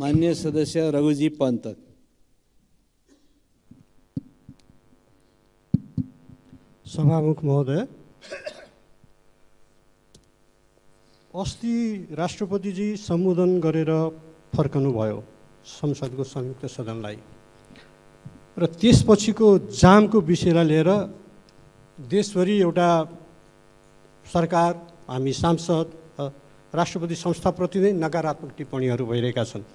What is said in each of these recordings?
मान्य सदस्य रघुजी पंत सभामुख महोदय अस्ति राष्ट्रपतिजी सम्बोधन गरेर फर्कनुभयो संसदको संयुक्त सदनलाई र त्यसपछिको जामको विषयलाई लिएर देशभरि एउटा सरकार हामी सांसद राष्ट्रपति संस्थाप्रति नै नकारात्मक टिप्पणीहरू भइरहेका छन्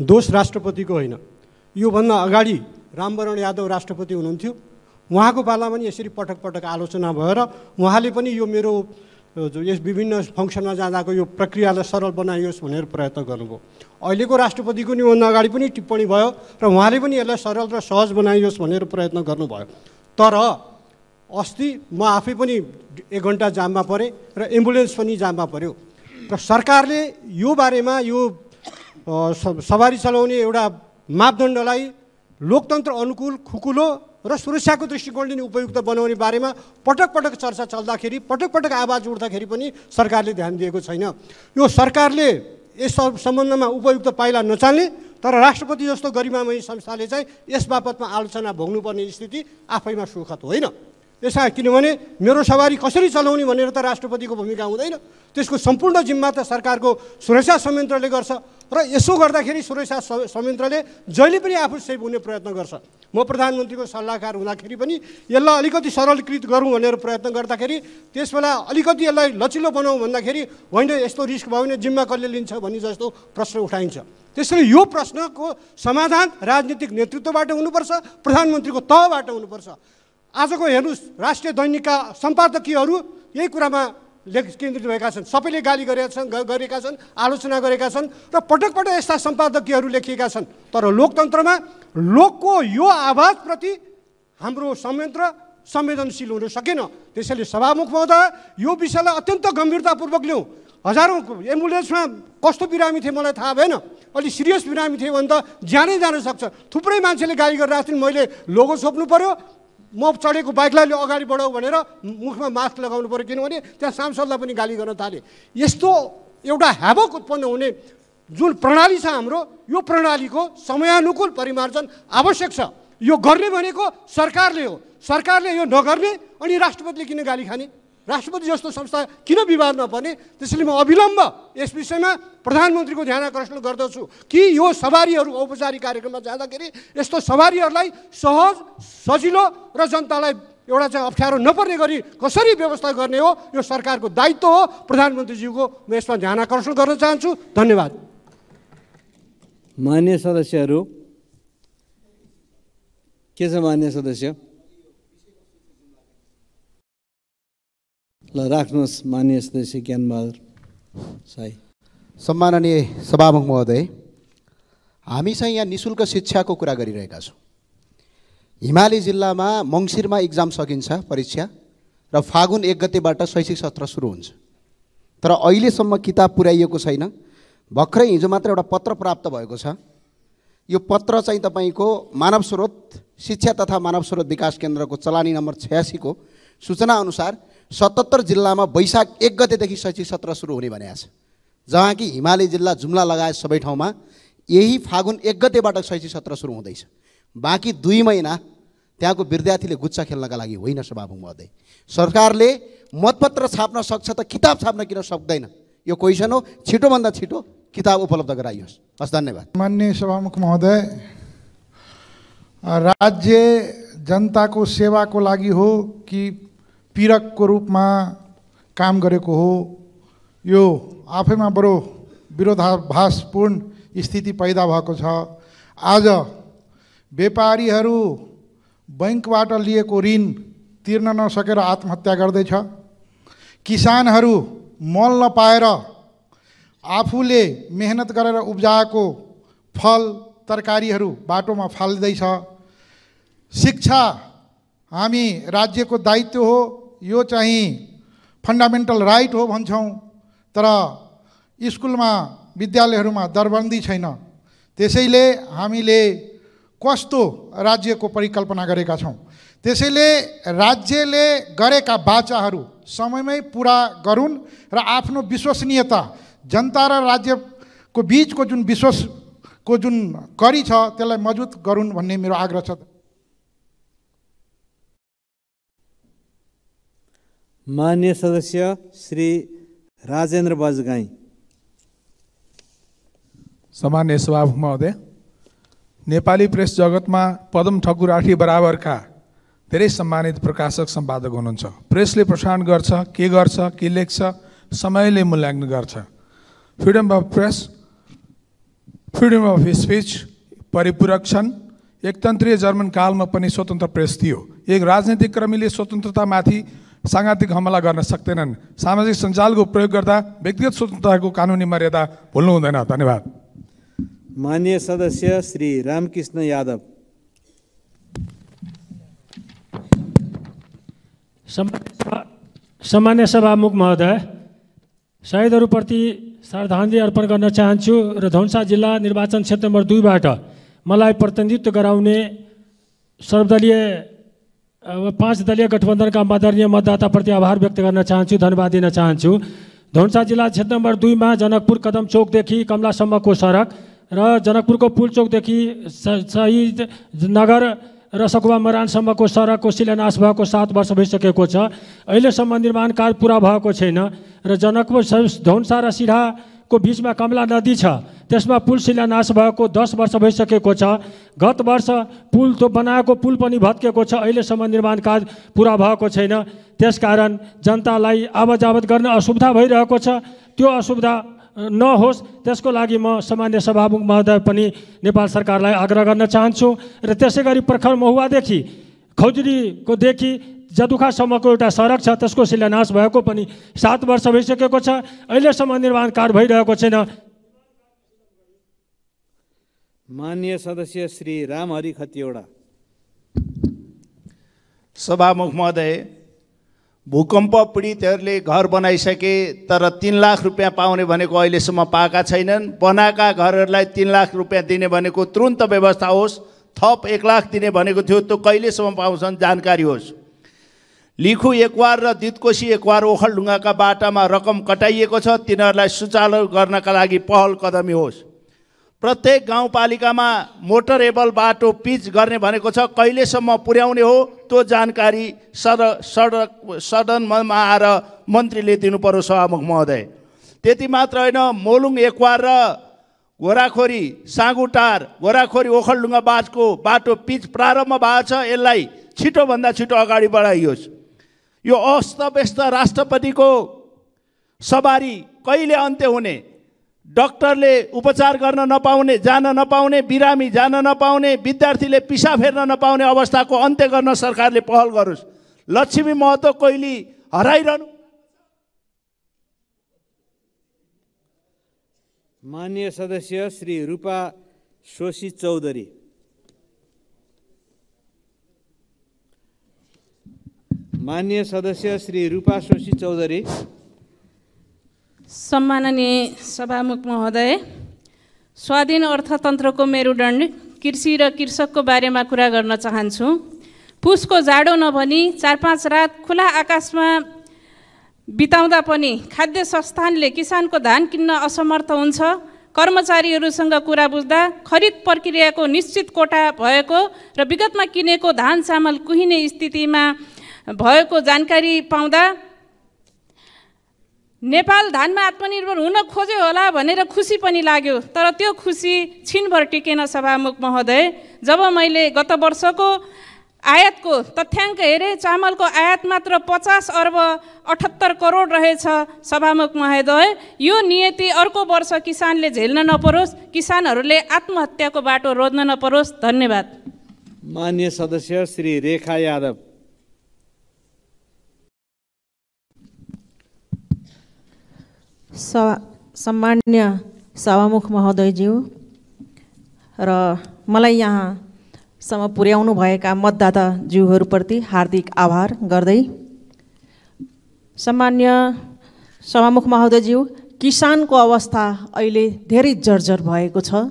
दोष राष्ट्रपतिको होइन योभन्दा अगाडि रामवरण यादव राष्ट्रपति हुनुहुन्थ्यो उहाँको पालामा पनि यसरी पटक पटक आलोचना भएर उहाँले पनि यो मेरो यस विभिन्न फङ्सनमा जाँदाको यो प्रक्रियालाई सरल बनाइयोस् भनेर प्रयत्न गर्नुभयो अहिलेको राष्ट्रपतिको निबन्ध अगाडि पनि टिप्पणी भयो र उहाँले पनि यसलाई सरल र सहज बनाइयोस् भनेर प्रयत्न गर्नुभयो तर अस्ति म आफै पनि एक घन्टा जाममा परेँ र एम्बुलेन्स पनि जाममा पऱ्यो र सरकारले यो बारेमा यो सवारी चलाउने एउटा मापदण्डलाई लोकतन्त्र अनुकूल खुकुलो र सुरक्षाको दृष्टिकोणले नै उपयुक्त बनाउने बारेमा पटक पटक चर्चा चल्दाखेरि पटक पटक आवाज उठ्दाखेरि पनि सरकारले ध्यान दिएको छैन यो सरकारले यस सम्बन्धमा उपयुक्त पाइला नचाल्ने तर राष्ट्रपति जस्तो गरिमामय संस्थाले चाहिँ यस बापतमा आलोचना भोग्नुपर्ने स्थिति आफैमा सुखद होइन यसमा किनभने मेरो सवारी कसरी चलाउने भनेर त राष्ट्रपतिको भूमिका हुँदैन त्यसको सम्पूर्ण जिम्मा त सरकारको सुरक्षा संयन्त्रले गर्छ र यसो गर्दाखेरि सुरक्षा संयन्त्रले जहिले पनि आफू सेभ हुने प्रयत्न गर्छ म प्रधानमन्त्रीको सल्लाहकार हुँदाखेरि पनि यसलाई अलिकति सरलकृत गरौँ भनेर प्रयत्न गर्दाखेरि त्यसबेला अलिकति यसलाई लचिलो बनाऊ भन्दाखेरि होइन यस्तो रिस्क भयो भने जिम्मा कसले लिन्छ भन्ने जस्तो प्रश्न उठाइन्छ त्यसैले यो प्रश्नको समाधान राजनीतिक नेतृत्वबाट हुनुपर्छ प्रधानमन्त्रीको तहबाट हुनुपर्छ आजको हेर्नुहोस् राष्ट्रिय दैनिकका सम्पादकीयहरू यही कुरामा लेख केन्द्रित भएका छन् सबैले गाली गरेका छन् गरेका छन् आलोचना गरेका छन् र पटक पटक यस्ता सम्पादकीयहरू लेखिएका छन् तर लोकतन्त्रमा लोकको यो आवाजप्रति हाम्रो संयन्त्र संवेदनशील हुन सकेन त्यसैले सभामुख महोदय यो विषयलाई अत्यन्त गम्भीरतापूर्वक लिउँ हजारौँ एम्बुलेन्समा कस्तो बिरामी थिए मलाई थाहा भएन अलिक सिरियस बिरामी थिए भने त ज्यानै जान सक्छ थुप्रै मान्छेले गाली गरिरहेको थिइन् मैले लोगो छोप्नु पऱ्यो म चढेको बाइकलाई अगाडि बढाऊ भनेर मुखमा मास्क लगाउनु पऱ्यो किनभने त्यहाँ सांसदलाई पनि गाली गर्न थाले यस्तो एउटा ह्याबक उत्पन्न हुने जुन प्रणाली छ हाम्रो यो प्रणालीको समयानुकूल परिमार्जन आवश्यक छ यो गर्ने भनेको सरकारले हो सरकारले यो नगर्ने अनि राष्ट्रपतिले किन गाली खाने राष्ट्रपति जस्तो संस्था किन विवादमा पर्ने त्यसैले म अविलम्ब यस विषयमा प्रधानमन्त्रीको ध्यान आकर्षण गर्दछु कि यो सवारीहरू औपचारिक कार्यक्रममा जाँदाखेरि यस्तो सवारीहरूलाई सहज सजिलो र जनतालाई एउटा चाहिँ अप्ठ्यारो नपर्ने गरी कसरी व्यवस्था गर्ने हो यो सरकारको दायित्व हो प्रधानमन्त्रीज्यूको म यसमा ध्यान आकर्षण गर्न चाहन्छु धन्यवाद मान्य सदस्यहरू के छ मान्य सदस्य ल राख्नुहोस् मान्य सदस्य ज्ञानबहादुर साई सम्माननीय सभामुख महोदय हामी चाहिँ यहाँ नि शुल्क शिक्षाको कुरा गरिरहेका छौँ हिमाली जिल्लामा मङ्सिरमा इक्जाम सकिन्छ परीक्षा र फागुन एक गतेबाट शैक्षिक सत्र सुरु हुन्छ तर अहिलेसम्म किताब पुर्याइएको छैन भर्खरै हिजो मात्र एउटा पत्र प्राप्त भएको छ यो पत्र चाहिँ तपाईँको मानव स्रोत शिक्षा तथा मानव स्रोत विकास केन्द्रको चलानी नम्बर सूचना अनुसार सतहत्तर जिल्लामा वैशाख एक गतेदेखि शैक्षिक सत्र सुरु हुने भनेको छ जहाँ कि हिमाली जिल्ला जुम्ला लगायत सबै ठाउँमा यही फागुन एक गतेबाट शैक्षिक सत्र सुरु हुँदैछ बाँकी दुई महिना त्यहाँको विद्यार्थीले गुच्छा खेल्नका लागि होइन सभामुख महोदय सरकारले मतपत्र छाप्न सक्छ त किताब छाप्न किन सक्दैन यो क्वेसन हो छिटोभन्दा छिटो किताब उपलब्ध गराइयोस् हस् धन्यवाद मान्य सभामुख महोदय राज्य जनताको सेवाको लागि हो कि पिरकको रूपमा काम गरेको हो यो आफैमा बरु विरोधाभासपूर्ण स्थिति पैदा भएको छ आज व्यापारीहरू बैङ्कबाट लिएको ऋण तिर्न नसकेर आत्महत्या गर्दैछ किसानहरू मल नपाएर आफूले मेहनत गरेर उब्जाएको फल तरकारीहरू बाटोमा फाल्दैछ शिक्षा हामी राज्यको दायित्व हो यो चाहिँ फन्डामेन्टल राइट हो भन्छौँ तर स्कुलमा विद्यालयहरूमा दरबन्दी छैन त्यसैले हामीले कस्तो राज्यको परिकल्पना गरेका छौँ त्यसैले राज्यले गरेका बाचाहरू समयमै पुरा गरून् र आफ्नो विश्वसनीयता जनता र राज्यको बिचको जुन विश्वासको जुन कडी छ त्यसलाई मजबुत गरून् भन्ने मेरो आग्रह छ मान्य सदस्य श्री राजेन्द्र बजगाई सामान्य सभामुख महोदय नेपाली प्रेस जगतमा पदम ठकुराठी बराबरका धेरै सम्मानित प्रकाशक सम्पादक हुनुहुन्छ प्रेसले प्रसारण गर्छ के गर्छ के लेख्छ समयले मूल्याङ्कन गर्छ freedom of press freedom of speech परिपूरक छन् एकतन्त्रीय जर्मन कालमा पनि स्वतन्त्र प्रेस थियो एक राजनैतिक क्रमीले स्वतन्त्रतामाथि साङ्घातिक हमला गर्न सक्दैनन् सामाजिक सञ्जालको प्रयोग गर्दा व्यक्तिगत स्वतन्त्रताको कानुनी मर्यादा भुल्नु हुँदैन धन्यवाद मान्य सदस्य श्री रामकृष्ण यादव सामान्य सभामुख महोदय शहीदहरूप्रति श्रद्धाञ्जली अर्पण गर्न चाहन्छु र धनसा जिल्ला निर्वाचन क्षेत्र नम्बर दुईबाट मलाई प्रतिनिधित्व गराउने सर्वदलीय पाँच दलीय गठबन्धनका मदरणीय मतदाताप्रति आभार व्यक्त गर्न चाहन्छु धन्यवाद दिन चाहन्छु धनुषा जिल्ला क्षेत्र नम्बर दुईमा जनकपुर कदम चोकदेखि कमलासम्मको सडक र जनकपुरको पुल चोकदेखि सही नगर र सकुवा मरानसम्मको सडकको शिलान्यास भएको सात वर्ष भइसकेको छ अहिलेसम्म निर्माण कार्य पुरा भएको छैन र जनकपुर धौनसा र सिराको बिचमा कमला नदी छ त्यसमा पुल शिलान्यास भएको दस वर्ष भइसकेको छ गत वर्ष पुल त्यो बनाएको पुल पनि भत्केको छ अहिलेसम्म निर्माण कार्य पुरा भएको छैन त्यसकारण जनतालाई आवत जावत गर्न असुविधा भइरहेको छ त्यो असुविधा नहोस् त्यसको लागि म सामान्य सभामुख महोदय पनि नेपाल सरकारलाई आग्रह गर्न चाहन्छु र त्यसै गरी प्रखर महुवादेखि खौजुरीकोदेखि जदुखासम्मको एउटा सडक छ त्यसको शिलान्यास भएको पनि सात वर्ष भइसकेको छ अहिलेसम्म निर्माण कार्य भइरहेको छैन मान्य सदस्य श्री रामहरि खतिवडा सभामुख महोदय भूकम्प पीडितहरूले घर बनाइसके तर तिन लाख रुपियाँ पाउने भनेको अहिलेसम्म पाएका छैनन् बनाएका घरहरूलाई तिन लाख रुपियाँ दिने भनेको तुरुन्त व्यवस्था होस् थप एक लाख दिने भनेको थियो त्यो कहिलेसम्म पाउँछन् जानकारी होस् लिखु एकवार र दितकोशी एकवार ओखलढुङ्गाका बाटामा रकम कटाइएको छ तिनीहरूलाई सुचालु गर्नका लागि पहल कदमी होस् प्रत्येक गाउँपालिकामा मोटरेबल बाटो पिच गर्ने भनेको छ कहिलेसम्म पुर्याउने हो त्यो जानकारी सड सडक सदनमा आएर मन्त्रीले दिनु पर्यो सभामुख महोदय त्यति मात्र होइन मोलुङ एकवार र घोराखोरी साँगुटार घोराखोरी ओखलडुङ्गा बाजको बाटो पिच प्रारम्भ भएको छ यसलाई छिटोभन्दा छिटो अगाडि बढाइयोस् यो अस्तव्यस्त राष्ट्रपतिको सवारी कहिले अन्त्य हुने डक्टरले उपचार गर्न नपाउने जान नपाउने बिरामी जान नपाउने विद्यार्थीले पिसा फेर्न नपाउने अवस्थाको अन्त्य गर्न सरकारले पहल गरोस् लक्ष्मी महतो कोइली हराइरहनु मान्य सदस्य श्री रूपा शोषी चौधरी मान्य सदस्य श्री रूपा शोषी चौधरी सम्माननीय सभामुख महोदय स्वाधीन अर्थतन्त्रको मेरुदण्ड कृषि र कृषकको बारेमा कुरा गर्न चाहन्छु पुसको जाडो नभनी चार पाँच रात खुला आकाशमा बिताउँदा पनि खाद्य संस्थानले किसानको धान किन्न असमर्थ हुन्छ कर्मचारीहरूसँग कुरा बुझ्दा खरिद प्रक्रियाको निश्चित कोटा भएको र विगतमा किनेको धान चामल कुहिने स्थितिमा भएको जानकारी पाउँदा नेपाल धानमा आत्मनिर्भर हुन खोज्यो होला भनेर खुसी पनि लाग्यो तर त्यो खुसी छिनभर टिकेन सभामुख महोदय जब मैले गत वर्षको आयातको तथ्याङ्क हेरेँ चामलको आयात मात्र पचास अर्ब अठहत्तर करोड रहेछ सभामुख महोदय यो नियति अर्को वर्ष किसानले झेल्न नपरोस् किसानहरूले आत्महत्याको बाटो रोज्न नपरोस् धन्यवाद मान्य सदस्य श्री रेखा यादव सम्मान्य सभामुख महोदयज्यू र मलाई यहाँसम्म पुर्याउनुभएका मतदाताज्यूहरूप्रति हार्दिक आभार गर्दै सम्मान्य सभामुख महोदयज्यू किसानको अवस्था अहिले धेरै जर्जर भएको छ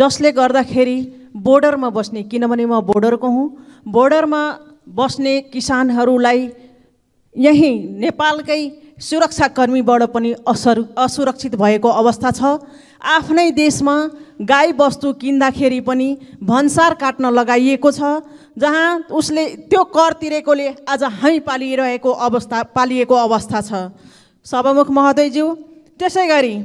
जसले गर्दाखेरि बोर्डरमा बस्ने किनभने म बोर्डरको हुँ बोर्डरमा बस्ने किसानहरूलाई यहीँ नेपालकै सुरक्षाकर्मीबाट पनि असर असुरक्षित भएको अवस्था छ आफ्नै देशमा गाई बस्तु किन्दाखेरि पनि भन्सार काट्न लगाइएको छ जहाँ उसले त्यो कर तिरेकोले आज हामी पालिरहेको अवस्था पालिएको अवस्था छ सभामुख महोदयज्यू त्यसै गरी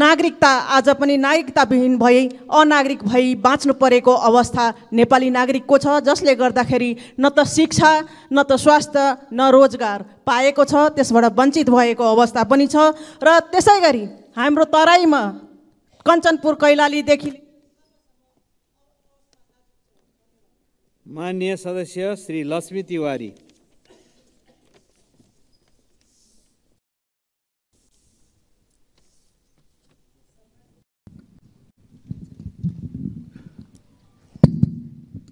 नागरिकता आज पनि नागरिकताविहीन भई अनागरिक भई बाँच्नु परेको अवस्था नेपाली नागरिकको छ जसले गर्दाखेरि न त शिक्षा न त स्वास्थ्य न रोजगार पाएको छ त्यसबाट वञ्चित भएको अवस्था पनि छ र त्यसै गरी हाम्रो तराईमा कञ्चनपुर कैलालीदेखि मान्य सदस्य श्री लक्ष्मी तिवारी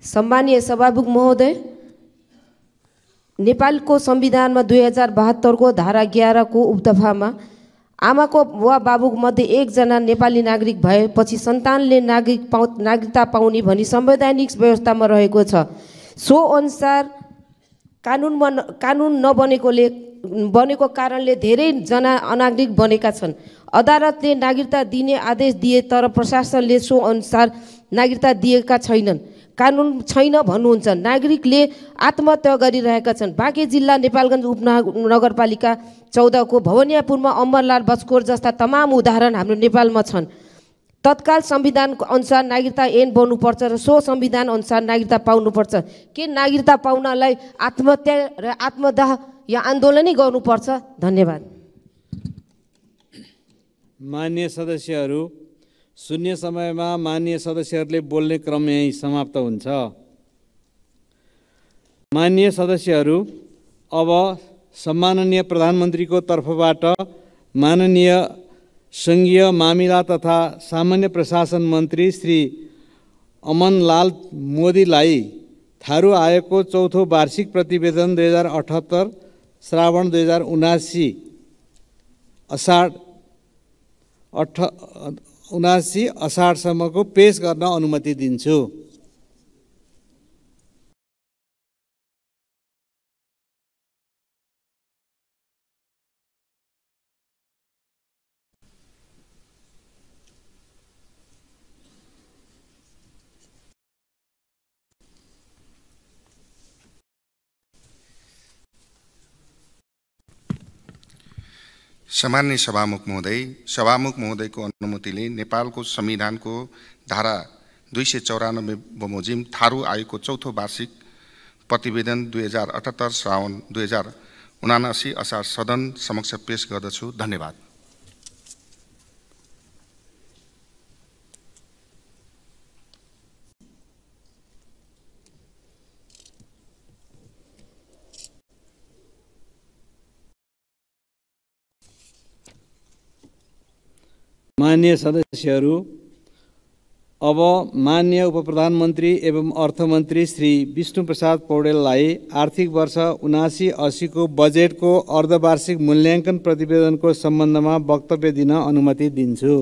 सम्मानीय सभामुख महोदय नेपालको संविधानमा दुई हजार बहत्तरको धारा एघारको उपदफामा आमाको वा बाबुमध्ये एकजना नेपाली नागरिक भएपछि सन्तानले नागरिक पाउ नागरिकता पाउने भनी संवैधानिक व्यवस्थामा रहेको छ सो अनुसार कानुनमा कानुन नबनेकोले बनेको कारणले धेरैजना अनागरिक बनेका छन् अदालतले नागरिकता दिने आदेश दिए तर प्रशासनले सो अनुसार नागरिकता दिएका छैनन् कानुन छैन भन्नुहुन्छ नागरिकले आत्महत्या गरिरहेका छन् बाँके जिल्ला नेपालगञ्ज उपनगरपालिका चौधको भवनियापुरमा अमरलाल बस्कोर जस्ता तमाम उदाहरण हाम्रो नेपालमा छन् तत्काल संविधान अनुसार नागरिकता एन बन्नुपर्छ र सो संविधान अनुसार नागरिकता पाउनुपर्छ के नागरिकता पाउनलाई आत्महत्या र आत्मदाह या आन्दोलनै गर्नुपर्छ धन्यवाद मान्य सदस्यहरू शून्य समयमा मान्य सदस्यहरूले बोल्ने क्रम यहीँ समाप्त हुन्छ मान्य सदस्यहरू अब सम्माननीय प्रधानमन्त्रीको तर्फबाट माननीय सङ्घीय मामिला तथा सामान्य प्रशासन मन्त्री श्री अमनलाल मोदीलाई थारू आयोगको चौथो वार्षिक प्रतिवेदन दुई हजार अठहत्तर श्रावण दुई हजार उनासी असाढ अठ उनासी असारसम्मको पेस गर्न अनुमति दिन्छु सामान्य सभामुख महोदय सभामुख महोदयको अनुमतिले नेपालको संविधानको धारा दुई सय चौरानब्बे बमोजिम थारू आयोगको चौथो वार्षिक प्रतिवेदन दुई हजार अठहत्तर श्रावण दुई हजार उनासी असार सदन समक्ष पेश गर्दछु धन्यवाद मान्य सदस्यहरू अब मान्य प्रधानमन्त्री एवं अर्थमन्त्री श्री विष्णुप्रसाद पौडेललाई आर्थिक वर्ष उनासी असीको बजेटको अर्धवार्षिक मूल्याङ्कन प्रतिवेदनको सम्बन्धमा वक्तव्य दिन अनुमति दिन्छु